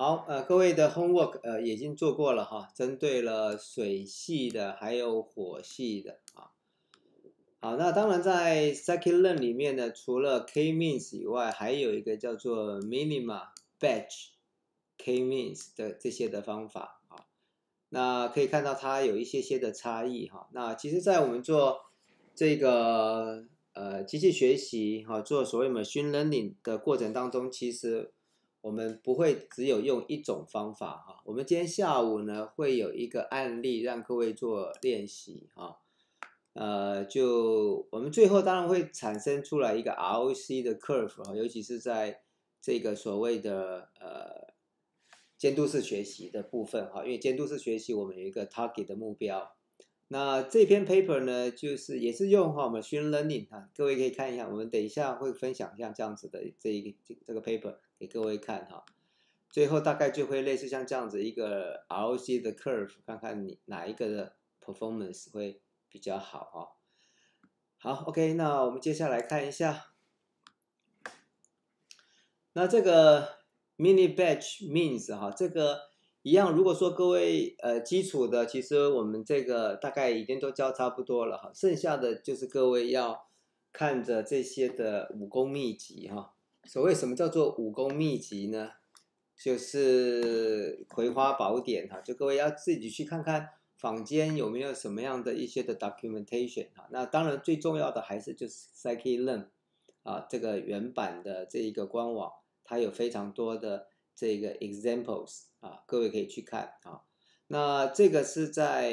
好，呃，各位的 homework 呃已经做过了哈，针对了水系的，还有火系的啊。好，那当然在 second learn 里面呢，除了 k means 以外，还有一个叫做 minima batch k means 的这些的方法啊。那可以看到它有一些些的差异哈。那其实，在我们做这个呃机器学习哈，做所谓 machine learning 的过程当中，其实。我们不会只有用一种方法哈，我们今天下午呢会有一个案例让各位做练习啊，呃，就我们最后当然会产生出来一个 ROC 的 curve 哈，尤其是在这个所谓的呃监督式学习的部分哈，因为监督式学习我们有一个 target 的目标，那这篇 paper 呢就是也是用哈我们 machine learning 哈，各位可以看一下，我们等一下会分享一下这样子的这一个这个 paper。给各位看哈，最后大概就会类似像这样子一个 ROC 的 curve，看看你哪一个的 performance 会比较好啊。好，OK，那我们接下来看一下，那这个 mini batch means 哈，这个一样，如果说各位呃基础的，其实我们这个大概已经都教差不多了哈，剩下的就是各位要看着这些的武功秘籍哈。所谓什么叫做武功秘籍呢？就是葵花宝典哈，就各位要自己去看看坊间有没有什么样的一些的 documentation 哈。那当然最重要的还是就是 s c h k i l e a r n 啊，这个原版的这一个官网，它有非常多的这个 examples 啊，各位可以去看啊。那这个是在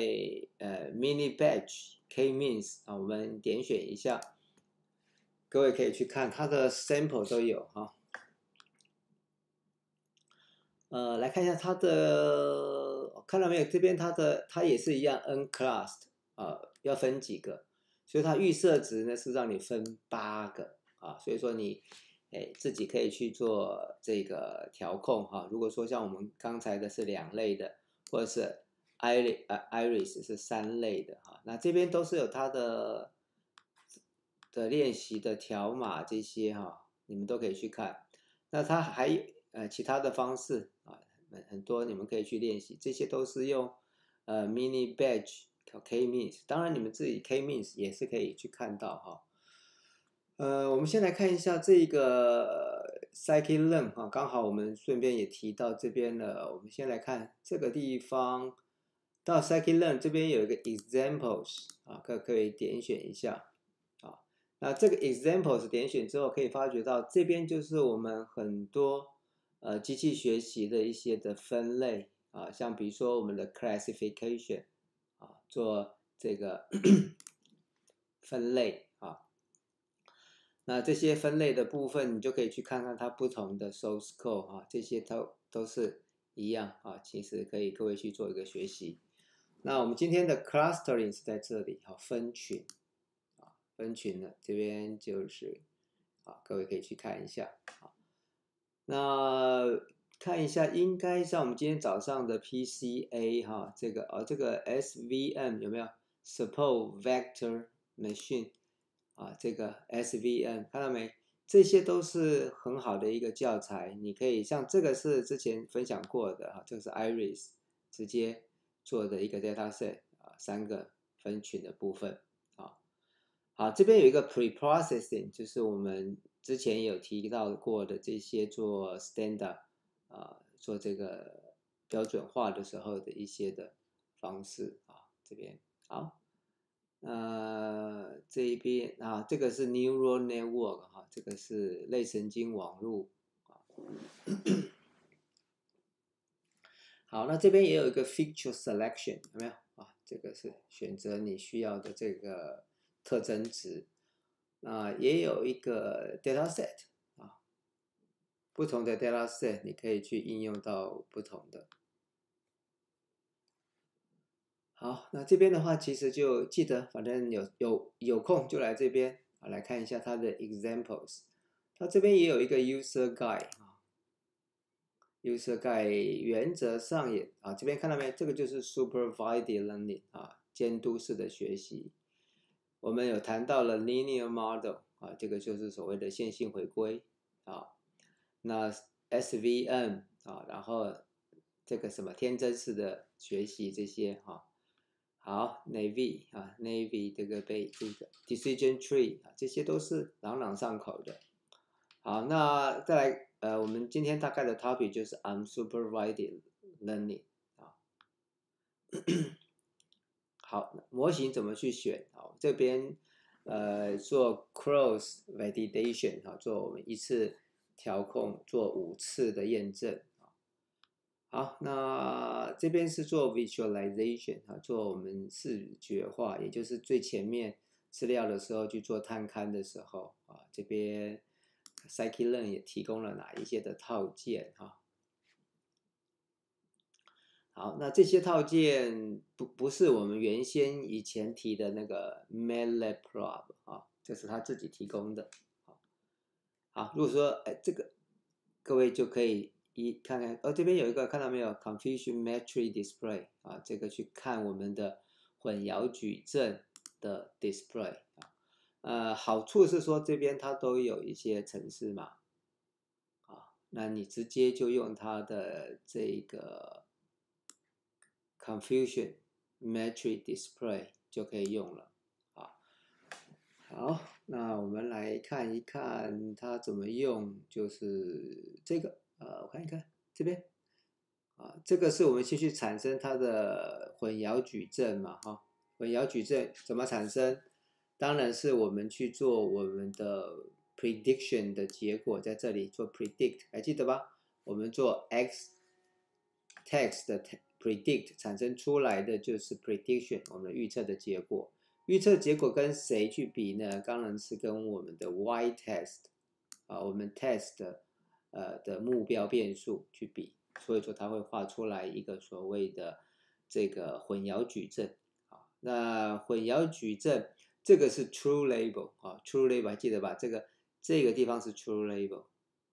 呃 mini batch k-means 啊，我们点选一下。各位可以去看它的 sample 都有哈，呃，来看一下它的，看到没有？这边它的它也是一样，n c l a s s e d 啊，要分几个，所以它预设值呢是让你分八个啊，所以说你哎自己可以去做这个调控哈。如果说像我们刚才的是两类的，或者是 iris iris 是三类的哈，那这边都是有它的。的练习的条码这些哈，你们都可以去看。那它还呃其他的方式啊，很很多你们可以去练习。这些都是用呃 mini badge k means，当然你们自己 k means 也是可以去看到哈。呃，我们先来看一下这个 psychlearn 啊，刚好我们顺便也提到这边了。我们先来看这个地方，到 psychlearn 这边有一个 examples 啊，可可以点选一下。那这个 examples 点选之后，可以发觉到这边就是我们很多呃机器学习的一些的分类啊，像比如说我们的 classification 啊，做这个 分类啊。那这些分类的部分，你就可以去看看它不同的 source code 啊，这些都都是一样啊。其实可以各位去做一个学习。那我们今天的 clustering 是在这里啊，分群。分群的这边就是啊，各位可以去看一下啊。那看一下，应该像我们今天早上的 PCA 哈，这个哦，这个 SVM 有没有 Support Vector Machine 啊？这个 SVM 看到没？这些都是很好的一个教材。你可以像这个是之前分享过的哈，这个是 Iris 直接做的一个 dataset 啊，三个分群的部分。啊，这边有一个 preprocessing，就是我们之前有提到过的这些做 standard，啊，做这个标准化的时候的一些的方式啊，这边好，呃，这一边啊，这个是 neural network 哈，这个是类神经网络啊。好，那这边也有一个 feature selection，有没有啊？这个是选择你需要的这个。特征值，啊，也有一个 dataset 啊，不同的 dataset 你可以去应用到不同的。好，那这边的话，其实就记得，反正有有有空就来这边啊，来看一下它的 examples。它这边也有一个 user guide 啊，user guide 原则上也啊，这边看到没？这个就是 supervised learning 啊，监督式的学习。我们有谈到了 linear model 啊，这个就是所谓的线性回归啊，那 SVM 啊，然后这个什么天真式的学习这些哈，好 n a v y 啊 n a v y 这个被这个 decision tree 啊，这些都是朗朗上口的。好，那再来呃，我们今天大概的 topic 就是 unsupervised learning 啊。好，模型怎么去选？哦，这边呃做 cross validation 哈，做我们一次调控做五次的验证。好，那这边是做 visualization 哈，做我们视觉化，也就是最前面资料的时候去做探勘的时候啊。这边 PsyQL 也提供了哪一些的套件啊？好，那这些套件不不是我们原先以前提的那个 m a p l a b 啊，这是他自己提供的。好，如果说哎这个，各位就可以一看看，哦，这边有一个看到没有 Confusion Matrix Display 啊，这个去看我们的混淆矩阵的 display 啊，呃好处是说这边它都有一些程式嘛，啊，那你直接就用它的这个。Confusion m a t r i c display 就可以用了啊。好，那我们来看一看它怎么用，就是这个呃，我看一看这边啊，这个是我们先去产生它的混淆矩阵嘛，哈，混淆矩阵怎么产生？当然是我们去做我们的 prediction 的结果在这里做 predict，还记得吧？我们做 x，text 的。predict 产生出来的就是 prediction，我们预测的结果，预测结果跟谁去比呢？当然是跟我们的 y test 啊，我们 test 呃的目标变数去比，所以说它会画出来一个所谓的这个混淆矩阵啊。那混淆矩阵这个是 true label 啊，true label 还记得吧？这个这个地方是 true label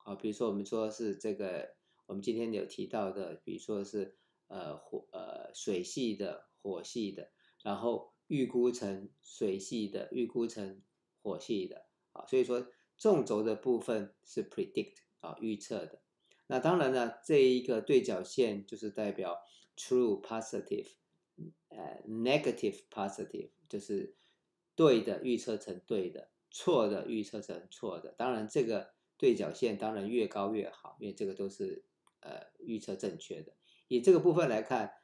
啊。比如说我们说是这个，我们今天有提到的，比如说是。呃火呃水系的火系的，然后预估成水系的，预估成火系的啊，所以说纵轴的部分是 predict 啊预测的。那当然呢，这一个对角线就是代表 true positive，呃 negative positive 就是对的预测成对的，错的预测成错的。当然这个对角线当然越高越好，因为这个都是呃预测正确的。以这个部分来看，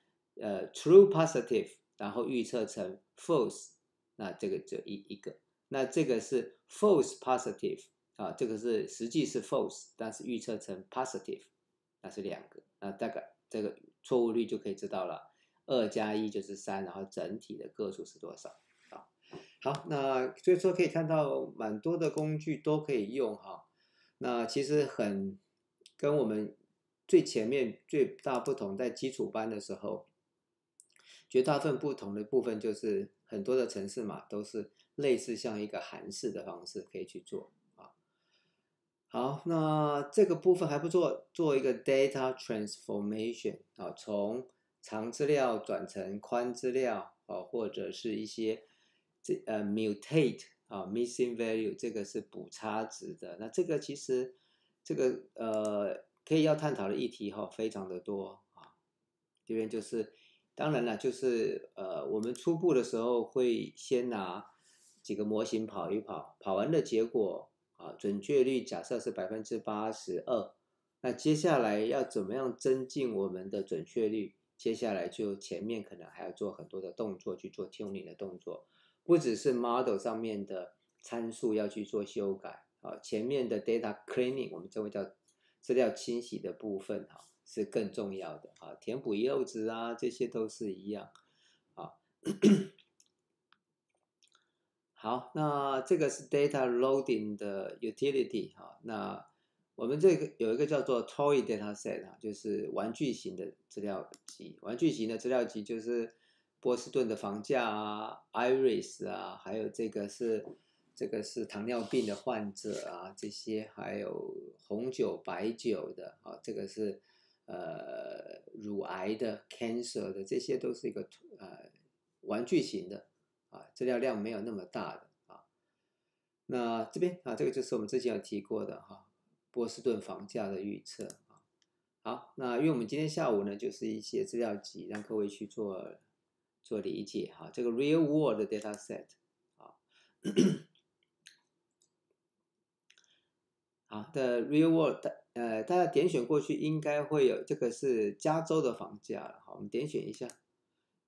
呃，true positive，然后预测成 false，那这个就一一个。那这个是 false positive 啊，这个是实际是 false，但是预测成 positive，那是两个。啊，大概这个错误率就可以知道了，二加一就是三，然后整体的个数是多少啊？好，那所以说可以看到蛮多的工具都可以用哈。那其实很跟我们。最前面最大不同在基础班的时候，绝大部分不同的部分就是很多的城市嘛，都是类似像一个韩式的方式可以去做啊。好，那这个部分还不做，做一个 data transformation 啊，从长资料转成宽资料啊，或者是一些这呃 mutate 啊 missing value 这个是补差值的。那这个其实这个呃。可以要探讨的议题哈，非常的多啊。这边就是，当然了，就是呃，我们初步的时候会先拿几个模型跑一跑，跑完的结果啊，准确率假设是百分之八十二。那接下来要怎么样增进我们的准确率？接下来就前面可能还要做很多的动作去做 tuning 的动作，不只是 model 上面的参数要去做修改啊。前面的 data cleaning，我们称为叫。资料清洗的部分哈是更重要的啊，填补柚子啊，这些都是一样啊。好，那这个是 data loading 的 utility 哈。那我们这个有一个叫做 toy dataset 啊，就是玩具型的资料集。玩具型的资料集就是波士顿的房价啊，Iris 啊，还有这个是。这个是糖尿病的患者啊，这些还有红酒、白酒的啊，这个是呃乳癌的 （cancer） 的，这些都是一个呃玩具型的啊，资料量没有那么大的啊。那这边啊，这个就是我们之前有提过的哈，波士顿房价的预测啊。好，那因为我们今天下午呢，就是一些资料集让各位去做做理解哈，这个 real world dataset 啊。h 的，real world，呃，大家点选过去应该会有，这个是加州的房价，好，我们点选一下，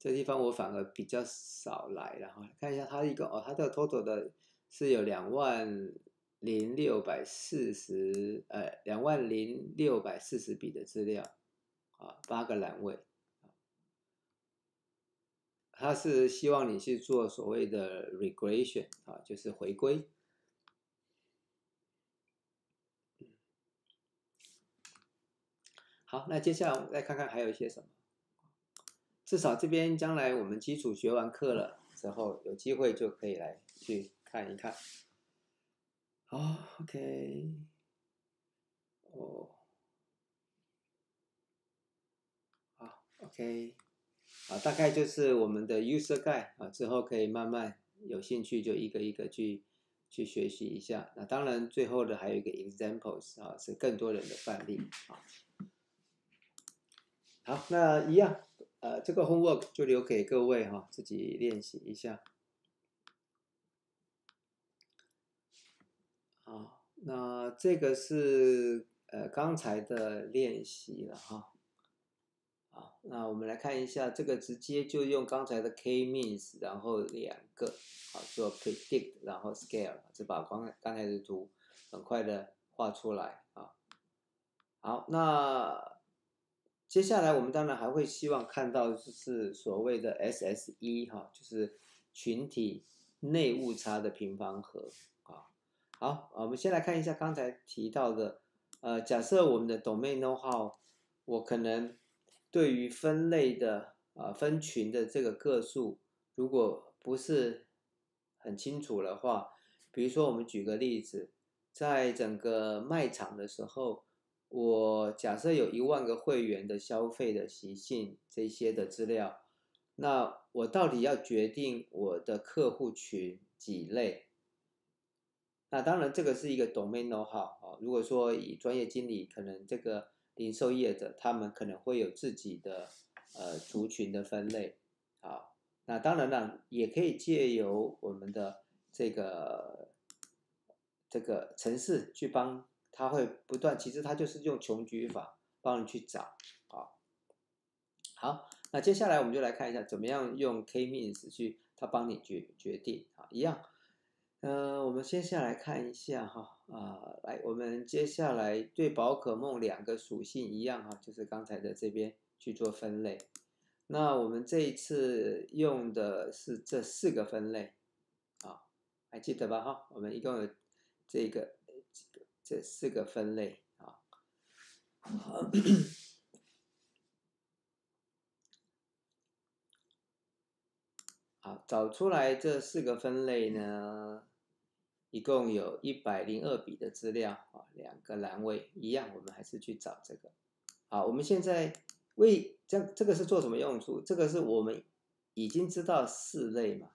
这地方我反而比较少来，然后看一下它一个，哦，它的 total 的是有两万零六百四十，呃，两万零六百四十笔的资料，啊，八个栏位，它是希望你去做所谓的 regression 啊，就是回归。好，那接下来我们再看看还有一些什么。至少这边将来我们基础学完课了之后，有机会就可以来去看一看。哦、o k 哦，好，OK，啊，大概就是我们的 user guide 啊，之后可以慢慢有兴趣就一个一个去去学习一下。那当然最后的还有一个 examples 啊，是更多人的范例啊。好，那一样，呃，这个 homework 就留给各位哈，自己练习一下。啊，那这个是呃刚才的练习了哈。啊，那我们来看一下这个，直接就用刚才的 k means，然后两个，啊，做 predict，然后 scale，就把刚才刚才的图很快的画出来啊。好，那。接下来，我们当然还会希望看到就是所谓的 SSE 哈，就是群体内误差的平方和啊。好，我们先来看一下刚才提到的，呃，假设我们的 domain 号，我可能对于分类的啊分群的这个个数，如果不是很清楚的话，比如说我们举个例子，在整个卖场的时候。我假设有一万个会员的消费的习性这些的资料，那我到底要决定我的客户群几类？那当然这个是一个 domain know 好如果说以专业经理，可能这个零售业者他们可能会有自己的呃族群的分类好，那当然呢，也可以借由我们的这个这个城市去帮。它会不断，其实它就是用穷举法帮你去找，啊，好，那接下来我们就来看一下怎么样用 K-means 去它帮你决决定啊，一样，呃，我们接下来看一下哈，啊，来，我们接下来对宝可梦两个属性一样哈，就是刚才的这边去做分类，那我们这一次用的是这四个分类，啊，还记得吧哈，我们一共有这个。这四个分类啊，好找出来这四个分类呢，一共有一百零二笔的资料啊，两个栏位一样，我们还是去找这个。好，我们现在为这这个是做什么用处？这个是我们已经知道四类嘛？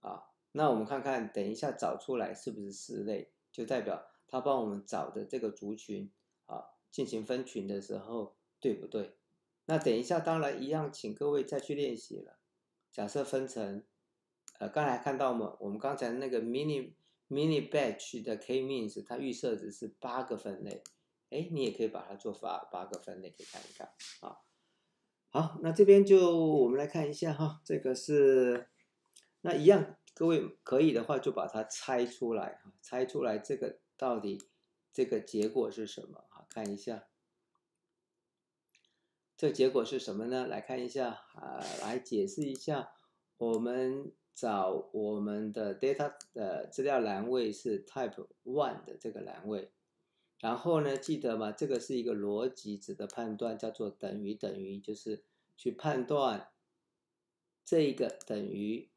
啊，那我们看看，等一下找出来是不是四类，就代表。他帮我们找的这个族群啊，进行分群的时候对不对？那等一下，当然一样，请各位再去练习了。假设分成，呃，刚才看到吗？我们刚才那个 mini mini batch 的 k means，它预设值是八个分类。哎，你也可以把它做法八个分类，看一看啊。好，那这边就我们来看一下哈，这个是那一样，各位可以的话就把它拆出来，拆出来这个。到底这个结果是什么啊？看一下，这结果是什么呢？来看一下啊，来解释一下。我们找我们的 data 的资料栏位是 type one 的这个栏位，然后呢，记得吗？这个是一个逻辑值的判断，叫做等于等于，就是去判断这个等于。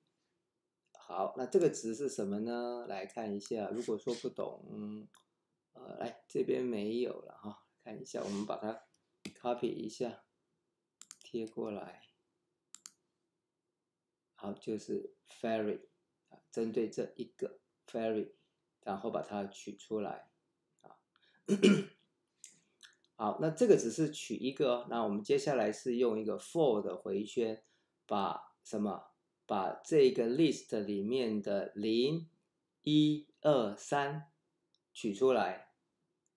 好，那这个值是什么呢？来看一下，如果说不懂，呃，来这边没有了哈，看一下，我们把它 copy 一下，贴过来。好，就是 ferry，啊，针对这一个 ferry，然后把它取出来，啊。好，那这个只是取一个，那我们接下来是用一个 for 的回圈，把什么？把这个 list 里面的零、一、二、三取出来，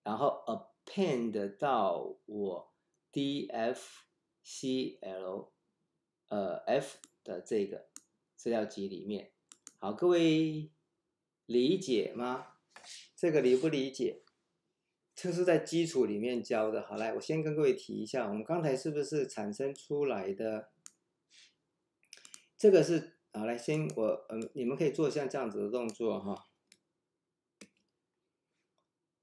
然后 append 到我 dfcl 呃 f 的这个资料集里面。好，各位理解吗？这个理不理解？这是在基础里面教的。好，来，我先跟各位提一下，我们刚才是不是产生出来的？这个是好，来先我嗯，你们可以做一下这样子的动作哈。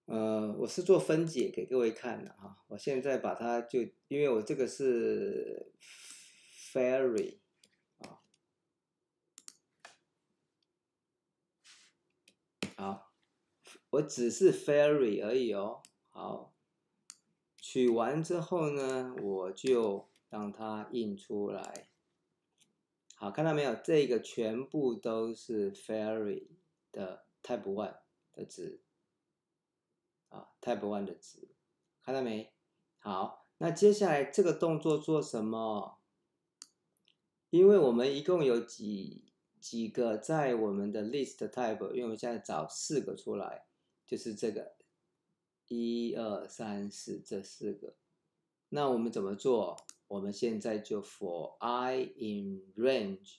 呃，我是做分解给各位看的哈。我现在把它就因为我这个是 fairy 啊，好，我只是 fairy 而已哦。好，取完之后呢，我就让它印出来。好，看到没有？这个全部都是 fairy 的 type one 的值啊，type one 的值，看到没？好，那接下来这个动作做什么？因为我们一共有几几个在我们的 list type，因为我们现在找四个出来，就是这个一二三四这四个，那我们怎么做？我们现在就 for i in range，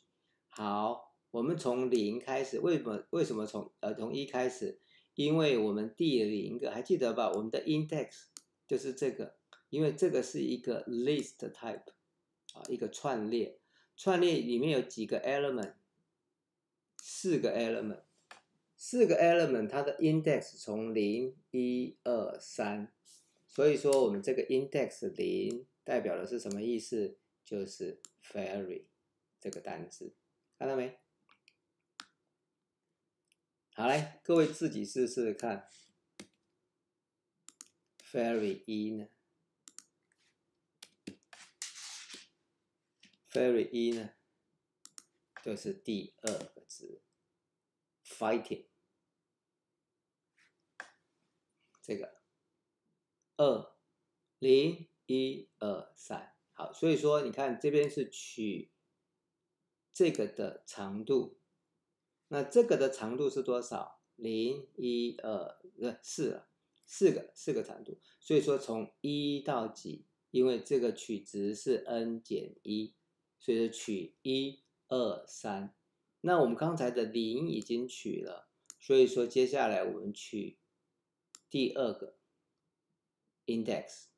好，我们从零开始，为什么？为什么从呃从一开始？因为我们第零个还记得吧？我们的 index 就是这个，因为这个是一个 list type，啊，一个串列，串列里面有几个 element，四个 element，四个 element，它的 index 从零、一、二、三，所以说我们这个 index 零。代表的是什么意思？就是 f a i r y 这个单词，看到没？好，来，各位自己试试看 f a i r y 一呢 f a i r y 一呢，就是第二个字 “fighting” 这个二零。一二三，好，所以说你看这边是取这个的长度，那这个的长度是多少？零一二不是四了，四个四个长度，所以说从一到几，因为这个取值是 n 减一，所以说取一二三，那我们刚才的零已经取了，所以说接下来我们取第二个 index。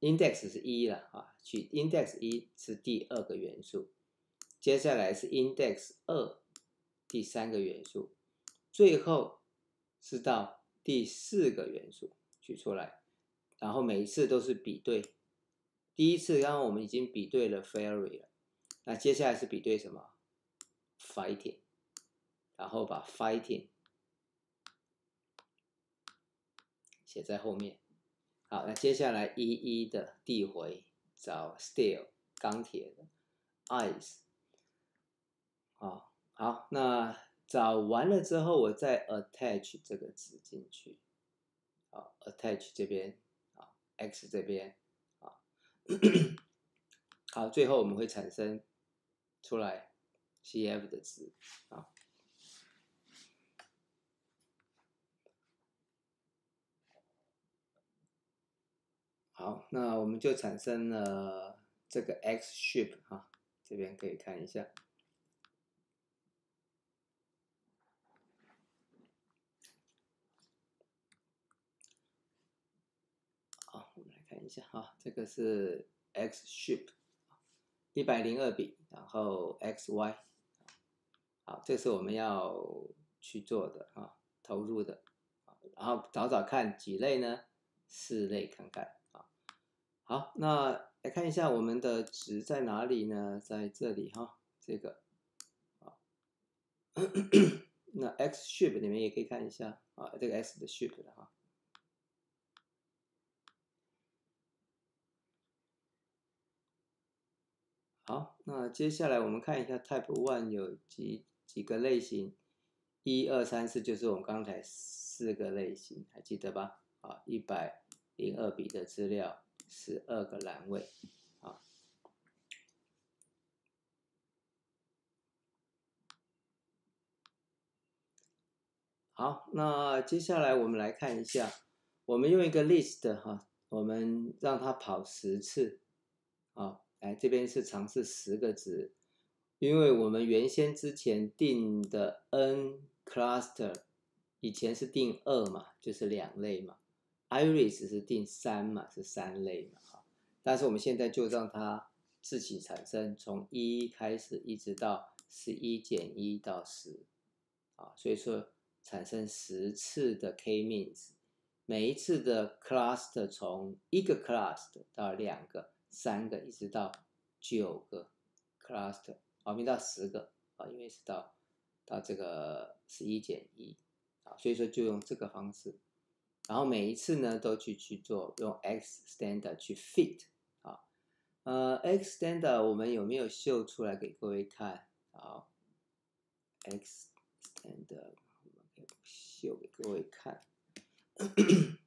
index 是一了啊，取 index 一是第二个元素，接下来是 index 二，第三个元素，最后是到第四个元素取出来，然后每一次都是比对，第一次刚刚我们已经比对了 fairy 了，那接下来是比对什么 fighting，然后把 fighting 写在后面。好，那接下来一一的递回找 steel 钢铁的 ice 啊，好，那找完了之后，我再 attach 这个值进去啊，attach 这边啊，x 这边啊，好，最后我们会产生出来 cf 的值啊。好，那我们就产生了这个 X ship 啊，这边可以看一下。好，我们来看一下啊，这个是 X ship，一百零二笔，然后 X Y，好，这是我们要去做的啊，投入的，然后找找看几类呢？四类看看。好，那来看一下我们的值在哪里呢？在这里哈，这个啊，那 x shape 们也可以看一下啊，这个 x 的 shape 的哈。好，那接下来我们看一下 type one 有几几个类型，一二三四，就是我们刚才四个类型，还记得吧？啊，一百零二笔的资料。十二个栏位，啊，好，那接下来我们来看一下，我们用一个 list 哈，我们让它跑十次，啊，哎，这边是尝试十个值，因为我们原先之前定的 n cluster 以前是定二嘛，就是两类嘛。iris 是定三嘛，是三类嘛，哈。但是我们现在就让它自己产生，从一开始一直到十1减1到10，啊，所以说产生十次的 k-means，每一次的 cluster 从一个 cluster 到两个、三个一直到九个 cluster，啊，没到十个啊，因为是到到这个11减一，啊，所以说就用这个方式。然后每一次呢，都去去做用 x standard 去 fit 啊，呃，x standard 我们有没有秀出来给各位看啊？x standard 我们秀给各位看，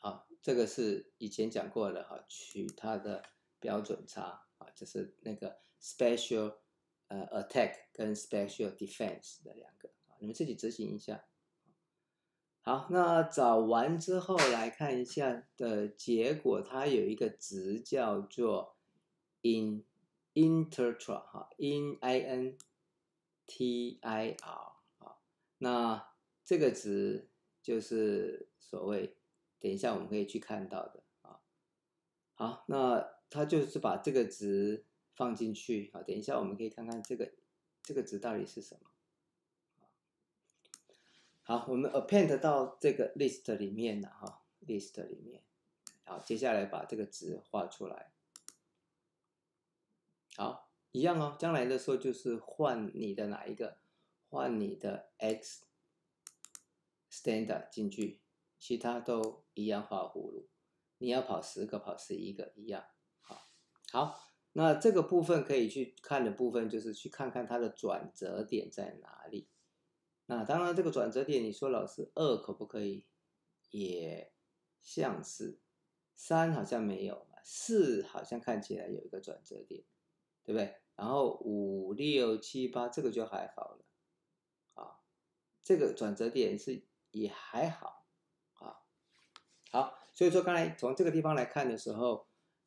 好，这个是以前讲过的哈，取它的标准差啊，就是那个 special。呃，attack 跟 special defense 的两个，你们自己执行一下。好，那找完之后来看一下的结果，它有一个值叫做 in intertra 哈，in i n t i r 啊，那这个值就是所谓，等一下我们可以去看到的啊。好，那它就是把这个值。放进去，好，等一下我们可以看看这个这个值到底是什么。好，我们 append 到这个 list 里面了哈，list 里面。好，接下来把这个值画出来。好，一样哦，将来的时候就是换你的哪一个，换你的 x standard 进去，其他都一样画葫芦。你要跑十个，跑十一个一样。好，好。那这个部分可以去看的部分，就是去看看它的转折点在哪里。那当然，这个转折点，你说老师二可不可以？也像是三好像没有了，四好像看起来有一个转折点，对不对？然后五六七八这个就还好了啊，这个转折点是也还好啊。好，所以说刚才从这个地方来看的时候。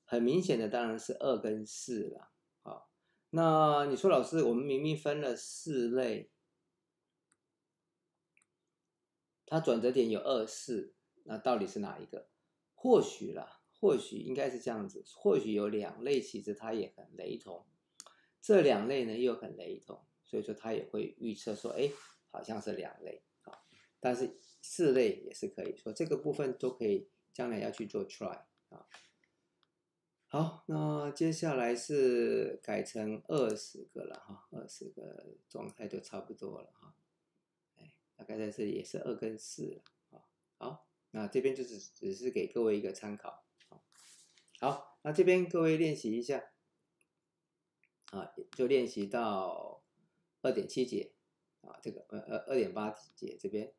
很明显的当然是二跟四了，好，那你说老师，我们明明分了四类，它转折点有二四，那到底是哪一个？或许啦，或许应该是这样子，或许有两类其实它也很雷同，这两类呢又很雷同，所以说它也会预测说，哎，好像是两类，好，但是四类也是可以说这个部分都可以将来要去做 try 啊。好，那接下来是改成二十个了哈，二十个状态就差不多了哈。哎，大概在这里也是二跟四了啊。好，那这边就是只是给各位一个参考。好，那这边各位练习一下啊，就练习到二点七节啊，这个呃二二点八节这边。